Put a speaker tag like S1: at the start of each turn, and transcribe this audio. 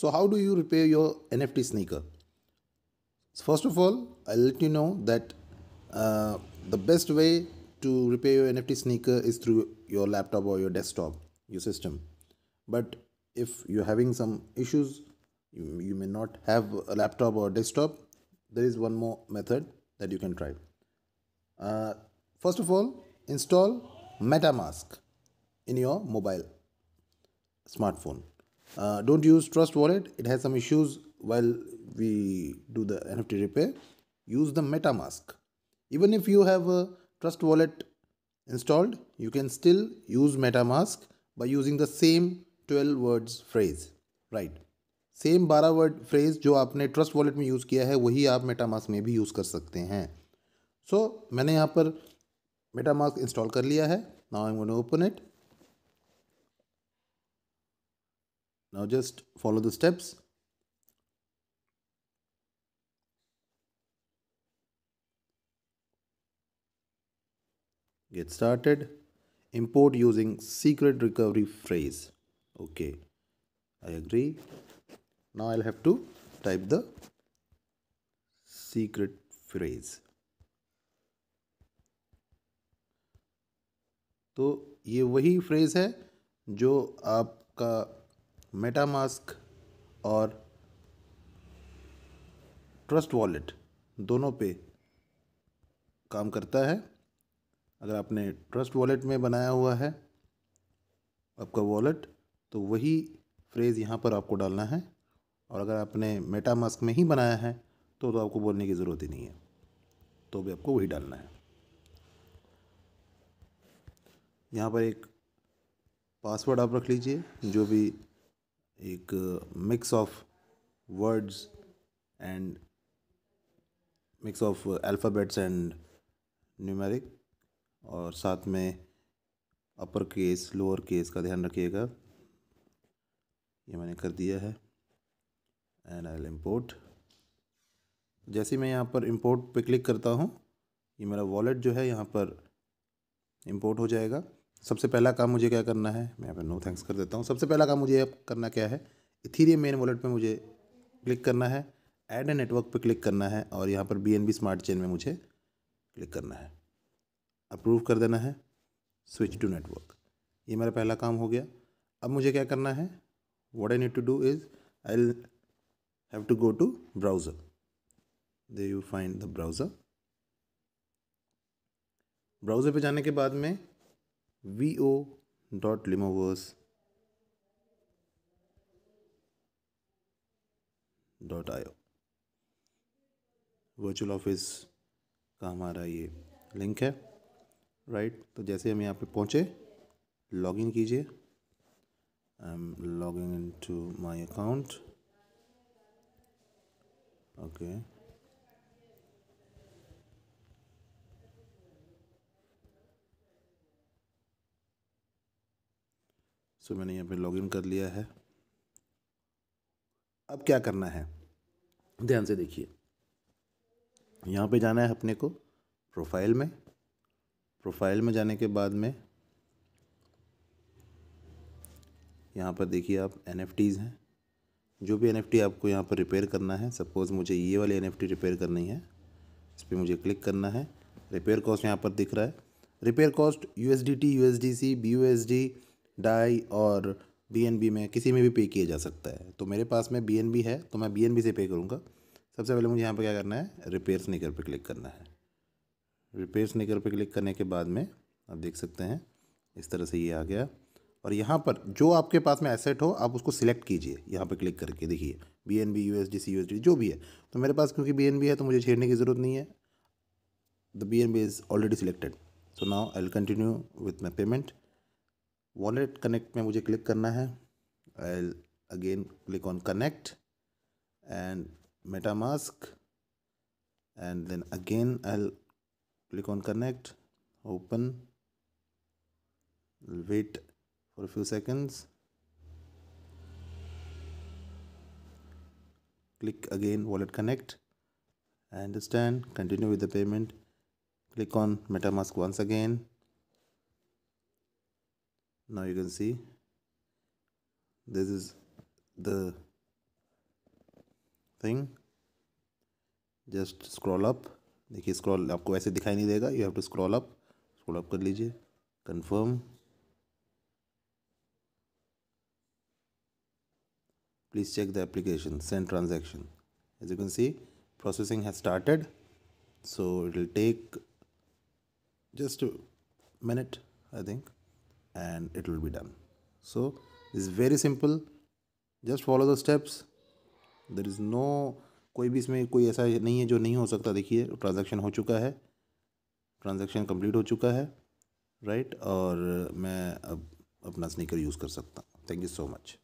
S1: So how do you repair your NFT sneaker? First of all, I'll let you know that uh, the best way to repair your NFT sneaker is through your laptop or your desktop, your system. But if you're having some issues, you, you may not have a laptop or desktop, there is one more method that you can try. Uh, first of all, install MetaMask in your mobile smartphone. Uh, don't use Trust Wallet. It has some issues while we do the NFT repair. Use the MetaMask. Even if you have a Trust Wallet installed, you can still use MetaMask by using the same 12 words phrase. Right. Same बारह word phrase जो आपने trust wallet में use किया है वही आप MetaMask में भी यूज़ कर सकते हैं सो so, मैंने यहाँ पर मेटामास्क इंस्टॉल कर लिया है now I am going to open it Now just follow the steps. Get started. Import using secret recovery phrase. Okay. I agree. Now I'll have to type the secret phrase. तो ये वही phrase है जो आपका MetaMask और trust wallet दोनों पे काम करता है अगर आपने ट्रस्ट वॉलेट में बनाया हुआ है आपका वॉलेट तो वही फ्रेज़ यहाँ पर आपको डालना है और अगर आपने मेटामास्क में ही बनाया है तो तो आपको बोलने की ज़रूरत ही नहीं है तो भी आपको वही डालना है यहाँ पर एक पासवर्ड आप रख लीजिए जो भी एक mix of words and mix of alphabets and numeric और साथ में अपर केस लोअर केस का ध्यान रखिएगा ये मैंने कर दिया है एंड आई इम्पोर्ट जैसे मैं यहाँ पर इम्पोर्ट पे क्लिक करता हूँ ये मेरा वॉलेट जो है यहाँ पर इम्पोर्ट हो जाएगा सबसे पहला काम मुझे क्या करना है मैं यहाँ पर नो थैंक्स कर देता हूँ सबसे पहला काम मुझे अब करना क्या है इथीरियम मेन वॉलेट में मुझे क्लिक करना है ऐड ए नेटवर्क पे क्लिक करना है और यहाँ पर बी स्मार्ट चेन में मुझे क्लिक करना है अप्रूव कर देना है स्विच टू नेटवर्क ये मेरा पहला काम हो गया अब मुझे क्या करना है what I need to do is I have to go to browser they you find the browser browser पे जाने के बाद में V O dot Limoverse dot io virtual office का हमारा ये लिंक है राइट तो जैसे हम यहाँ पे पहुँचे लॉगिन कीजिए I am logging in to my account okay so तो मैंने यहाँ पे लॉगिन कर लिया है अब क्या करना है ध्यान से देखिए यहाँ पे जाना है अपने को प्रोफाइल में प्रोफाइल में जाने के बाद में यहाँ पर देखिए आप एन हैं जो भी एन आपको यहाँ पर रिपेयर करना है सपोज़ मुझे ये वाली एन रिपेयर करनी है इस पर मुझे क्लिक करना है रिपेयर कॉस्ट यहाँ पर दिख रहा है repair cost U S D T U S D C B U S D DAI और बी में किसी में भी पे किया जा सकता है तो मेरे पास में बी है तो मैं बी से पे करूँगा सबसे पहले मुझे यहाँ पर क्या करना है रिपेयर स्निकर पर क्लिक करना है रिपेयर स्निकर पर क्लिक करने के बाद में आप देख सकते हैं इस तरह से ये आ गया और यहाँ पर जो आपके पास में एसेट हो आप उसको सिलेक्ट कीजिए यहाँ पर क्लिक करके देखिए B N B U S D C U S D जो भी है तो मेरे पास क्योंकि बी एन बी है तो मुझे छेड़ने की ज़रूरत नहीं है the B N B is already selected so now I will continue with my payment wallet connect में मुझे क्लिक करना है I'll again click on connect and MetaMask and then again I'll click on connect open wait for few seconds click again wallet connect I understand continue with the payment click on MetaMask once again now you can see this is the thing just scroll up देखिए scroll आपको ऐसे दिखाई नहीं देगा you have to scroll up scroll up कर लीजिए confirm please check the application send transaction as you can see processing has started so it will take just a minute I think and it will be done so this is very simple just follow the steps there is no कोई भी इसमें कोई ऐसा नहीं है जो नहीं हो सकता देखिए ट्रांजैक्शन हो चुका है ट्रांजैक्शन कंप्लीट हो चुका है राइट और मैं अब अपना स्निकर यूज़ कर सकता हूँ थैंक यू सो मच